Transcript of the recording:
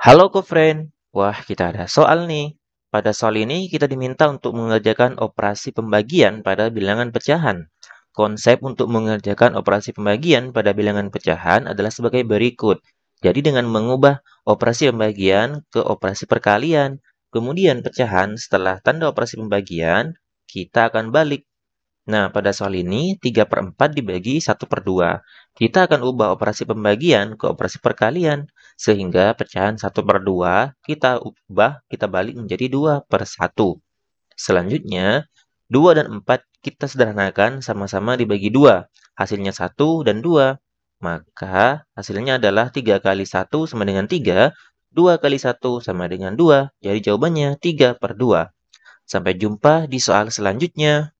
Halo co-friend, wah kita ada soal nih. Pada soal ini kita diminta untuk mengerjakan operasi pembagian pada bilangan pecahan. Konsep untuk mengerjakan operasi pembagian pada bilangan pecahan adalah sebagai berikut. Jadi dengan mengubah operasi pembagian ke operasi perkalian, kemudian pecahan setelah tanda operasi pembagian, kita akan balik. Nah, pada soal ini 3 per 4 dibagi 1 per 2. Kita akan ubah operasi pembagian ke operasi perkalian sehingga pecahan 1 per 2 kita ubah, kita balik menjadi 2 per 1. Selanjutnya, 2 dan 4 kita sederhanakan sama-sama dibagi 2. Hasilnya 1 dan 2. Maka hasilnya adalah 3 kali 1 sama dengan 3. 2 kali 1 sama dengan 2. Jadi jawabannya 3 per 2. Sampai jumpa di soal selanjutnya.